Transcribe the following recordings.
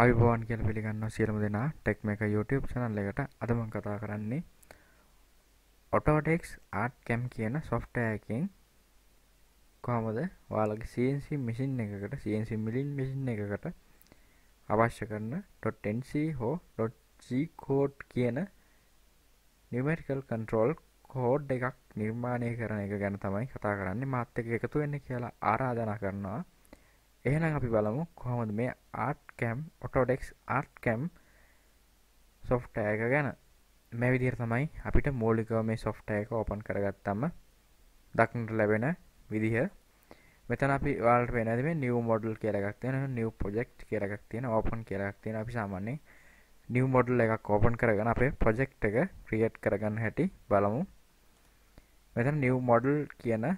අයිබෝන් කියල පිළිගන්න සියලම දෙනා ටෙක්ම එක YouTube සනල් එකට අදම කතා කරන්නේ ඔටෝටෙක්ස් ආට් කැම් කියන සොෆ්ටයකින් කොහමද වාලගේ සන්සි මිසින් එකකට සන්සි මිලින් මිසින් එකකට අවශ්‍ය කරන .nc හෝ .gකෝඩ් කියන නිමරිකල් කන්ට්‍රෝල් කෝඩ් එකක් නිර්මාණය කරන එක ගැන තමයි කතා කරන්නේ මාත්‍යක එකතු වෙන්න කියලා ආරාධනා කරනවා එහෙනම් අපි බලමු කොහොමද මේ ArtCam Autodesk ArtCam software එක ගැන මේ විදිහට තමයි අපිට මූලිකව මේ software එක open කරගත්තම දක්නට ලැබෙන විදිහ මෙතන අපි ඔයාලට වෙනද මේ new model කියලා එකක් තියෙනවා new project කියලා එකක් තියෙනවා open කියලා එකක් තියෙනවා අපි සාමාන්‍යයෙන් new model එකක් open කරගෙන අපේ project එක create කරගන්න හැටි බලමු. මෙතන new model කියන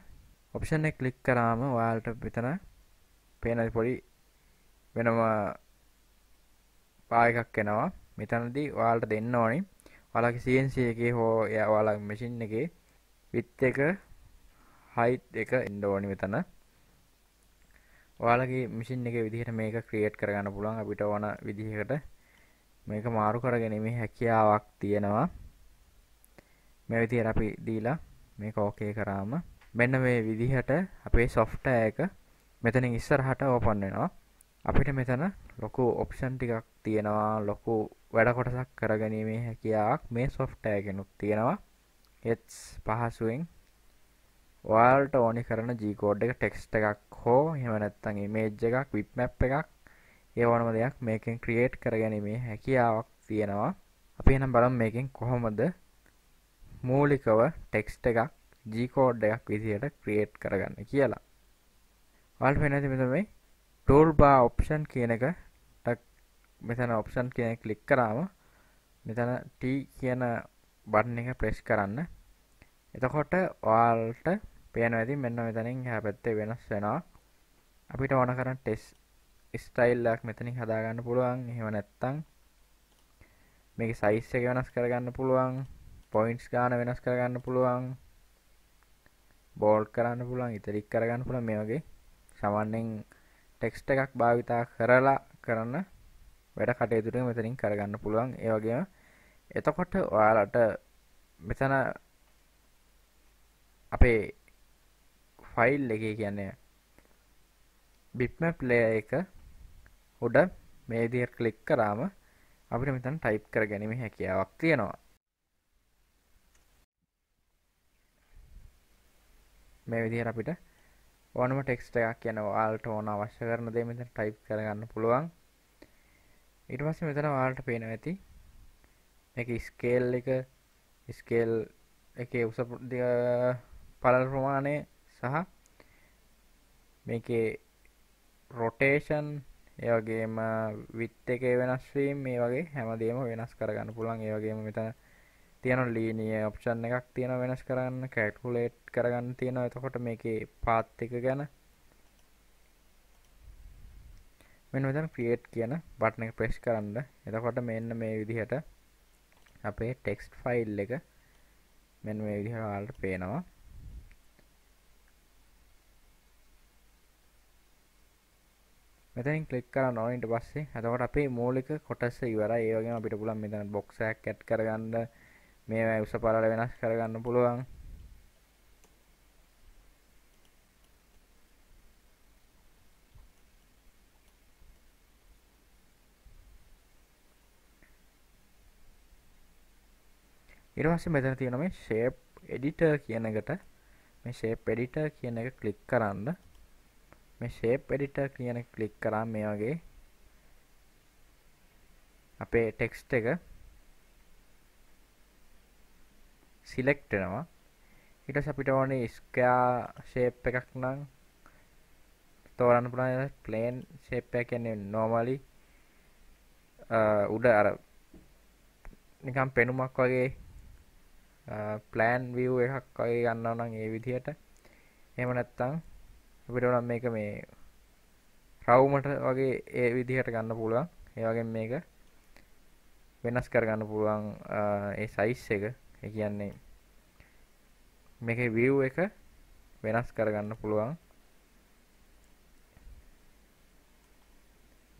option එක click කරාම ඔයාලට මෙතන පේන පොඩි වෙනම පායකක් එනවා මෙතනදී වාලට දෙන්න ඕනි වලක සන්සි එක හෝ යාවාලා මසින් එක විත් එක හයිත් එක එන්ඩෝනි මෙතන වාලගේ මිසින් එක විදිහට මේක ක්‍රියට් කරගන්න පුළුවන් අපිට ඕන විදිහකට මේක මාරු කරගැනීමේ හැකියාවක් තියෙනවා මේ විදිහට අපි දීලා මේක ඕකේ කරාම මෙන්න මේ විදිහට අපේ සොෆ්ට්වෙයාර් එක මෙතනින් ඉස්සරහට ඕපන් වෙනවා අපිට මෙතන ලොකු ඔප්ෂන් ටිකක් තියෙනවා ලොකු වැඩ කොටසක් කරගැනීමේ හැකියාවක් මේ සොෆ්ටෑගෙනුත් තියෙනවා එත් පහසුවෙන් ඔයාලට ඕනි කරන ජීකෝඩ් එක ටෙක්ස්ට එකක් හෝ හෙමනැත්තන් මේජ් එකක් විප්මැප් එකක් ඒ ඕනම දෙයක් මේකෙන් ක්‍රියේට් කරගැනීමේ හැකියාවක් තියෙනවා අපි එනම් බලම් මේකින් කොහොමද මූලිකව ටෙක්ස්ට එකක් ජීකෝඩ් එකක් විදිහට ක්‍රියේට් කරගන්න කියලා වල් වෙනති මෙතමයි ටෝල් බා ඔප්ෂන් කියන එක ටක් මෙතන ඔප්ෂන් කියන කලික් කරාම මෙතන ට කියන බන්න එක ප්‍රෙස් කරන්න එතකොට වාල්ට පේන ඇති මෙන්න මෙතනින් හැ පැත්තේ වෙනස් වෙනවා අපිට ඕන කරන්න ටෙස් ස්ටයිල්ලක් මෙතනින් හදාගන්න පුළුවන් එහෙම නැත්තං මේක සයිස් එක වෙනස් කරගන්න පුළුවන් පොයින්ස් ගාන වෙනස් කරගන්න පුළුවන් බෝල් කරන්න පුළුවන් ඉතරික් කරගන්න පුළුවන් මේ වගේ සවන්නෙන් ටෙක්ස්ට එකක් භාවිතා කරලා කරන්න වැඩ කටයුතුට මෙතනින් කරගන්න පුළුවන් ඒවගේම එතකොට ඔයාලට මෙතන අපේ ෆයිල් එක කියන්නේ බිප්මැප් ලය එක උඩ මේදිය කලික් කරාම අපිට මෙතන් ටයිප් කර ගැනීම හැකියාවක් තියෙනවා මේ විදිහට අපිට ඕනම ටෙක්ස්ට එකක් කියන වාල්ට ඕන අවශ්‍ය කරන දේ මෙතන ටයිප් කරගන්න පුළුවන් ඊට පස්සේ මෙතන වාල්ට පේන ඇති මේක ස්කේල් එක ස්කේල් එකේ උස පළල් ප්‍රමාණය සහ මේකේ රොටේෂන් ඒ වගේම විත් එකේ වෙනස් වීම මේ වගේ හැමදේම වෙනස් කරගන්න පුළුවන් ඒ වගේම මෙතන තියෙන ලීනිය ඔප්ෂන් එකක් තියෙන වෙනස් කරන්න කැටකුලේට් කරගන්න තියෙන එතකොට මේකේ පාත්තික ගැන මෙන්න මෙතන ක්‍රියේට් කියන බටන එක ප්‍රෙස් කරන්න එතකොට මෙන්න මේ විදිහට අපේ ටෙක්ස්ට් ෆයිල් එක මෙන්න මේ විදිහට ඔයාලට පේනවා මෙතනින් ක්ලික් කරන්න ඕනේ ඊට පස්සේ එතකොට අපේ මූලික කොටස ඉවරයි ඒ වගේම අපිට පුළුවන් මෙතන බොක්ස් එකක් ඇඩ් කරගන්න මේ උස පරල වෙනස් කරගන්න පුළුවන් ඉරවස මෙතන තියෙන මේ shape editor කියන එකට මේ shape editor කියන එක ක්ලික් කරන්න මේ shape editor කියන එක ක්ලික් කරාම මේ වගේ අපේ text එක සිලෙක්ටනවා ඉට අපිට ඕනේ ස්කයා ශේප් එකක් නම් තෝරන්න පුළා ප්ලේන් ශේප්ය කියන්නේ නෝමලි උඩ අර නිකම් පෙනුමක් වගේ ප්ලෑන් වව් එකක් වගේ ගන්නව නම් ඒ විදිහට එම නැත්තං අපිට නම් මේක මේ රව්මට වගේ ඒ විදිහට ගන්න පුළුවන් ඒවගේ මේක වෙනස් කරගන්න පුළුවන් ඒ සයිස් එක කියන්නේ මේක වව් එක වෙනස් කරගන්න පුළුවන්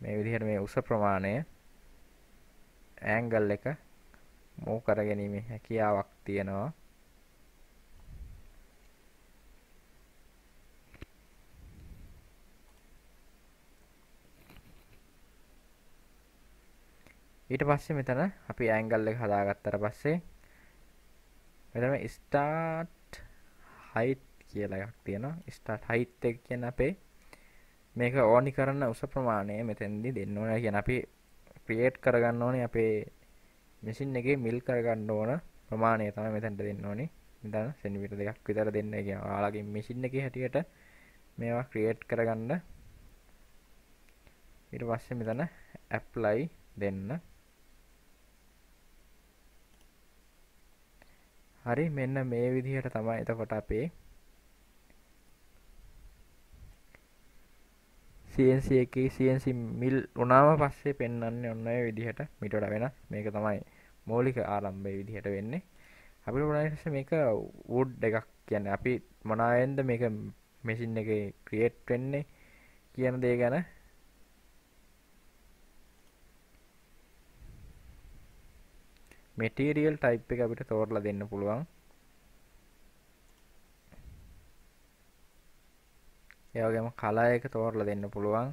මේ විදිහට මේ උස ප්‍රමාණය ඇංගල් එක මෝ කරගැනීම හැකියාවක් තියෙනවා ඊට පස්සේ මෙතන අපි ඇංගල් එක හදාගත්තට පස්සේ මෙතන ස්ටාර්ට් හයිට් කියලා එකක් තියෙනවා ස්ටාර්ට් හයිට් එක කියන්නේ අපේ මේක ඕනි කරන උස ප්‍රමාණය මෙතෙන්දි දෙන්න ඕන කියන අපි ක්‍රියේට් කරගන්න ඕනේ අපේ මැෂින් එකේ මිල් කරගන්න ඕන ප්‍රමාණය තමයි මෙතනට දෙන්න ඕනේ. මෙතන සෙන්ටිමීටර දෙකක් විතර දෙන්න කියනවා. ඔයාලගේ මැෂින් එකේ හැටියට මේවා ක්‍රියේට් කරගන්න ඊට පස්සේ මෙතන ඇප්ලයි දෙන්න. හරි මෙන්න මේ විදිහට තමයි එතකොට අපේ CNC එකේ CNC මිල් උනාම පස්සේ පෙන්වන්නේ ඔන්න ඔය විදිහට මීට වඩා වෙනස් මේක තමයි මූලික ආරම්භයේ විදිහට වෙන්නේ අපිට උනාට මේක වුඩ් එකක් කියන්නේ අපි මොනාවෙන්ද මේක මැෂින් එකේ ක්‍රියේට් වෙන්නේ කියන දේ ගැන මෙටීරියල් ටයිප් එක අපිට තෝරලා දෙන්න පුළුවන් ඒ වගේම කලර් එක තෝරලා දෙන්න පුළුවන්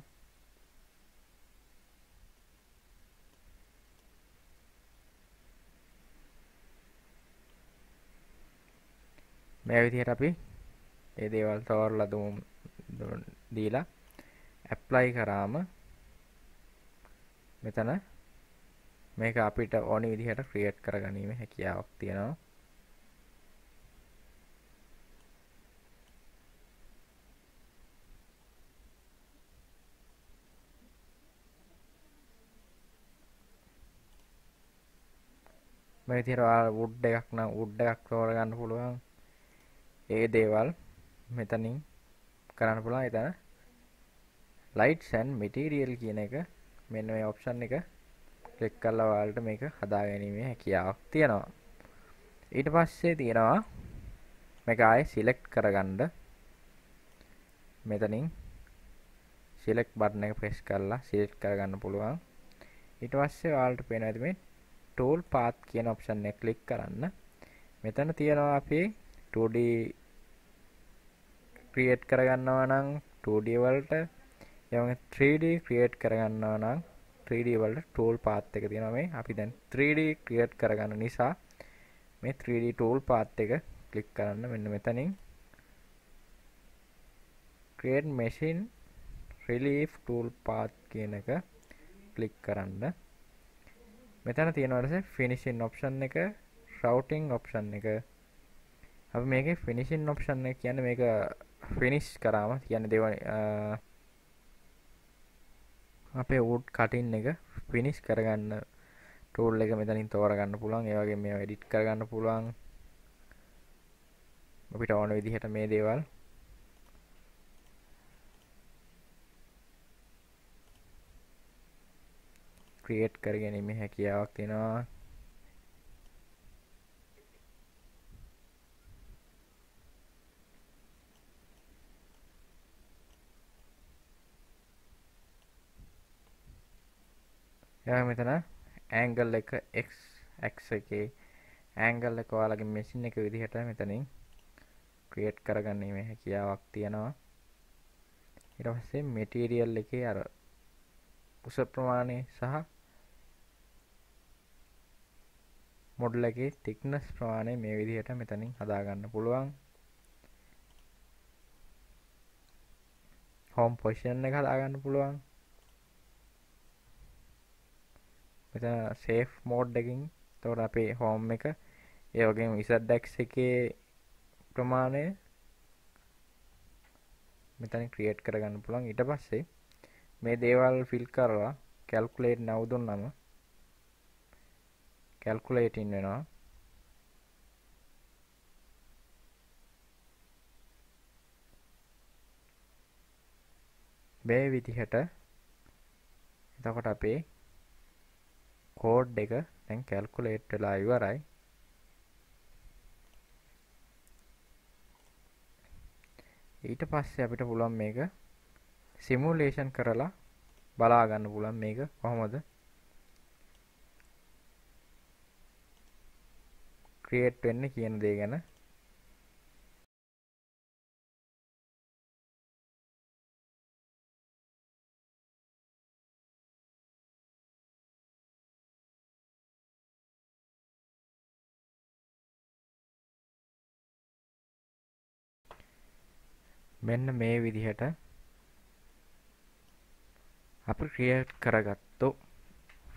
මේ විදිහට අපි ඒ දේවල් තෝරලා දුමු දීලා ඇප්ලයි කරාම මෙතන මේක අපිට ඕනි විදිහට ක්‍රියේට් කරගැනීමේ හැකියාවක් තියෙනවා මේ විදිහට ඔයාලා wood එකක් නම් wood එකක් තෝරගන්න පුළුවන් ඒ දේවල් මෙතනින් කරන්න පුළුවන් එතන lights and material කියන එක මෙන්න මේ option එක ක්ලික් කරලා ඔයාලට මේක හදා ගැනීමේ හැකියාවක් තියෙනවා ඊට පස්සේ තියෙනවා මේක ආයේ සිලෙක්ට් කරගන්න මෙතනින් සිලෙක්ට් බටන් එක ප්‍රෙස් කරලා සිලෙක්ට් කරගන්න පුළුවන් ඊට පස්සේ ඔයාලට පේනවා මේ tool path කියන ඔප්ෂන් එක ක්ලික් කරන්න මෙතන තියෙනවා අපේ 2D ක්‍රියේට් කරගන්නවා නම් 2D වලට යම 3D ක්‍රියේට් කරගන්නවා නම් 3D වලට ටූල් පාත් එක තියෙනවා මේ අපි දැන් 3D ක්‍රියේට් කරගන්න නිසා මේ 3D ටූල් පාත් එක ක්ලික් කරන්න මෙන්න මෙතනින් create machine relief tool path කියන එක ක්ලික් කරන්න මෙතන තියෙනවටසේ ෆිනිසින් ඔප්ෂන් එක රවටිං ඔප්ෂන් එක අපි මේක ෆිනිසින් ඔප්ෂන් එක කියන්නේ මේක ෆිනිස් කරාම කියන්නේ දේවල් අපේ ඕඩ් කටින් එක පිනිස් කරගන්න ටෝල් එක මෙතනින් තෝරගන්න පුළුවන් ඒවගේ මේ වැඩිට් කරගන්න පුළුවන් අපිට ඕන විදිහට මේ දේවල් ක්‍රියට් කරගැනීම හැකියාවක් තියෙනවා මෙතන ඇංගල් එක x x එකේ ඇංගල් එක ඔයාලගේ මැෂින් එක විදිහට මෙතනින් ක්‍රියේට් කරගන්නීමේ හැකියාවක් තියෙනවා ඊට පස්සේ මෙටීරියල් එකේ අර උස ප්‍රමාණය සහ මොඩල් එකේ thickness ප්‍රමාණය මේ විදිහට මෙතනින් හදාගන්න පුළුවන් හෝම් පොෂන් එක හදාගන්න පුළුවන් එතන සේෆ් මෝඩ්ඩකින් තොට අපේ හෝම් එක ඒවගේ ඉසඩ්ඩක් එකේ ප්‍රමාණය මෙතන ක්‍රියට් කරගන්න පුළන් ඉට පස්සේ මේ දේවල් ෆිල් කරලා කැල්කුලේට් නවදුන් නම කැල්කුලේටින් වෙනවා බෑ විදිහට එතකොට අපේ කෝඩ් එක දැන් කැල්කුලේට් වෙලා ඉවරයි ඊට පස්සේ අපිට පුළුවන් මේක සිමුලේෂන් කරලා බලා ගන්න පුළුවන් මේක කොහොමද ක්‍රියේට් වෙන්නේ කියන දේ ගැන මෙන්න මේ විදිහට අපි ක්‍රියේට් කරගත්තු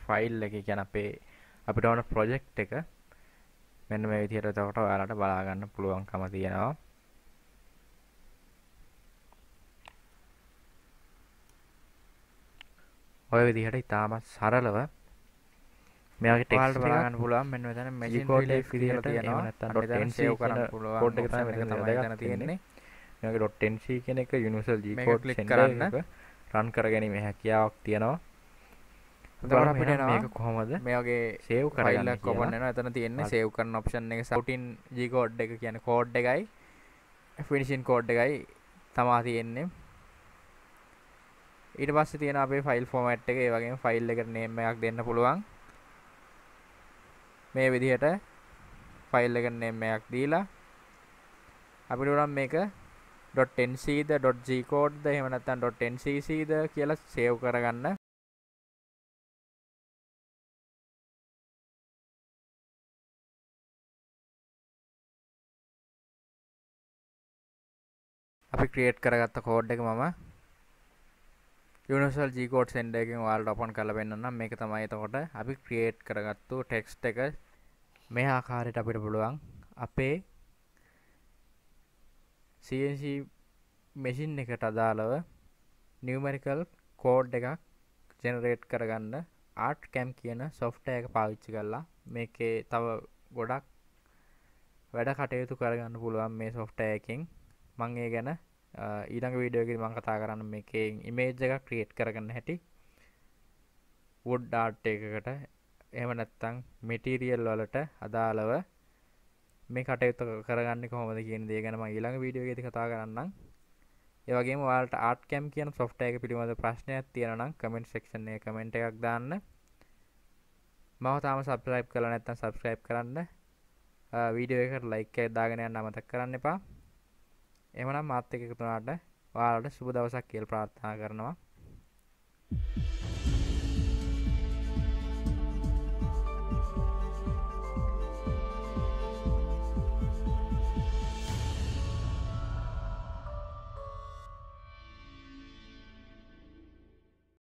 ෆයිල් එක කියන අපේ අපිට ඕන ප්‍රොජෙක්ට් එක මෙන්න මේ විදිහට එතකොට ඔයාලට බලා ගන්න පුළුවන්කම තියෙනවා ඔය විදිහට ඉතාමත් සරලව මෙයාගේ ටෙක්ස්ට් එක බලන්න පුළුවන් මෙන්න මෙතන මැජික් කෝඩ් එක විදිහට තියෙනවා නැත්නම් ඩොට් එන් සේව් කරන්න පුළුවන් කෝඩ් එක තමයි මෙතන තියෙන්නේ ඩොට්ටන්සි කෙනෙ එක යුනිසල් ජීකෝට් කරන්න රන් කරගැනීම හැකියාවක් තියෙනවා කොහොමද මේගේ සේව් කරල්ල කොමන්න ඇතන තියන්න සේව් කරන ඔප්ෂන් එක සවටින් ජීකෝඩ් එක කියන කෝඩ් එකයි ෆිනිසින් කෝඩ් එකයි තමා තියෙන්නේ ඊට පස්ස තියෙන අපේ ෆයිල් ෆෝමට් එක වගේ ෆයිල් එකට නේමයක් දෙන්න පුළුවන් මේ විදිහට ෆයිල් එක නේමයක් දීලා අපිට උනම් මේක .ncද .gකෝඩ්ද එහෙම නැත්නම් .ncc ද කියලා සේව් කරගන්න. අපි ක්‍රියේට් කරගත්ත කෝඩ් එක මම Universal G code sender එකෙන් ඔයාලට ඔපන් කරලා පෙන්නන්නම්. මේක තමයි එතකොට අපි ක්‍රියේට් කරගත්තු ටෙක්ස්ට් එක මේ ආකාරයට අපිට පුළුවන් අපේ CNC මෙසින් එකට අදාළව නිවමරිකල් කෝඩ් එකක් ජෙනරේට් කරගන්න ආට් කැම් කියන සොෆ්ට එක පාවිච්චි කරලා මේකේ තව ගොඩක් වැඩ කටයුතු කරගන්න පුළුවන් මේ සොෆ්ටයකින් මං ඒ ගැන ඊළඟ වීඩියෝගෙ මං කතා කරන්න මේකේ ඉමේජ් එකක් ක්‍රියේට් කරගන්න හැටි වුඩ් ආට් එකකට එහෙම නැත්තම් මෙටීරියල් වලට අදාළව මේ කටයුත්ත කරගන්න කොහොමද කියන දේ ගැනම ඊළඟ වීඩියෝ එකේදී කතා කරන්නම් ඒ වගේම ඔයාලට ආර්ට් කැම් කියන සොෆ්ට්වෙයාර් එක පිළිබඳ ප්‍රශ්නයක් තියෙනවා නම් කමෙන්ට් සෙක්ෂන් එකේ කමෙන්ට් එකක් දාන්න මම තාම සබ්ස්ක්‍රයිබ් කරලා නැත්නම් සබ්ස්ක්‍රයිබ් කරන්න වීඩියෝ එකට ලයික් එකක් දාගෙන යන්න අමතක කරන්න එපා එහෙමනම් මාත් එක්ක එකතු වුණාට ඔයාලට සුබ දවසක් කියලා ප්‍රාර්ථනා කරනවා Thank you.